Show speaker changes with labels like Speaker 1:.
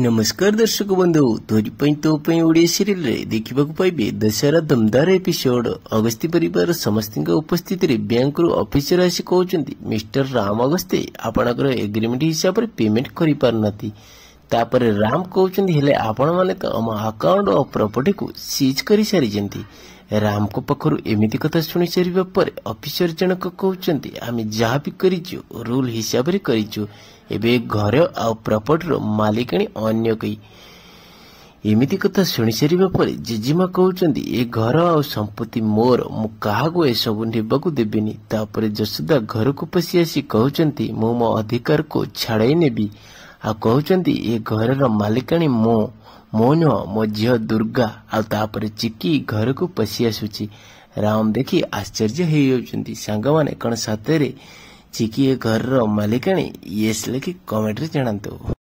Speaker 1: ନମସ୍କାର ଦର୍ଶକ ବନ୍ଧୁ દર્શક ପାଇଁ ତୋ ପାଇଁ ଓଡ଼ିଆ સિરિયલરે ଦେଖିବାକୁ ପାଇବେ ଦଶହରା ଦମଦାର ଏପିସୋଡ ଅଗସ୍ତି ପରିବାର ସମସ୍ତଙ୍କ ଉପସ୍ଥିତିରେ ବ୍ୟାଙ୍କରୁ ଅଫିସର ଆସି କହୁଛନ୍ତି ମିଷ୍ଟର ରାମ ଅଗସ୍ତି ଆପଣଙ୍କର ଏଗ୍ରିମେଣ୍ଟ ହିସାବରେ ପେମେଣ୍ଟ କରିପାରୁନାହାନ୍ତି ତାପରେ ରାମ କହୁଛନ୍ତି ହେଲେ ଆପଣମାନେ ତ ଆମ ଆକାଉଣ୍ଟ ଓ ପ୍ରପର୍ଟିକୁ ସିଜ୍ କରିସାରିଛନ୍ତି ରାମଙ୍କ ପାଖରୁ ଏମିତି କଥା ଶୁଣିସାରିବା ପରେ ଅଫିସର ଜଣକ କହୁଛନ୍ତି ଆମେ ଯାହା ବି କରିଛୁ ରୁଲ୍ ହିସାବରେ କରିଛୁ ଏବେ ଘର ଆଉ ପ୍ରପର୍ଟିର ମାଲିକାଣୀ ଅନ୍ୟ କି ଏମିତି କଥା ଶୁଣି ସାରିବା ପରେ ଜେଜେମା କହୁଛନ୍ତି ଏ ଘର ଆଉ ସମ୍ପତ୍ତି ମୋର ମୁଁ କାହାକୁ ଏସବୁ ନେବାକୁ ଦେବିନି ତାପରେ ଯଶୋଦା ଘରକୁ ପଶି ଆସି କହୁଛନ୍ତି ମୁଁ ମୋ ଅଧିକାରକୁ ଛାଡ଼ାଇ ନେବି ଆଉ କହୁଛନ୍ତି ଏ ଘରର ମାଲିକାଣୀ ମୋ ମୋ ନୁହଁ ମୋ ଝିଅ ଦୁର୍ଗା ଆଉ ତାପରେ ଚିକି ଘରକୁ ପଶି ଆସୁଛି ରାମ ଦେଖି ଆଶ୍ଚର୍ଯ୍ୟ ହେଇଯାଉଛନ୍ତି ସାଙ୍ଗମାନେ କ'ଣ ସତରେ ଚିକି ଏ ଘରର ମାଲିକାଣୀ ୟେସ୍ ଲେଖି କମେଣ୍ଟରେ ଜଣାନ୍ତୁ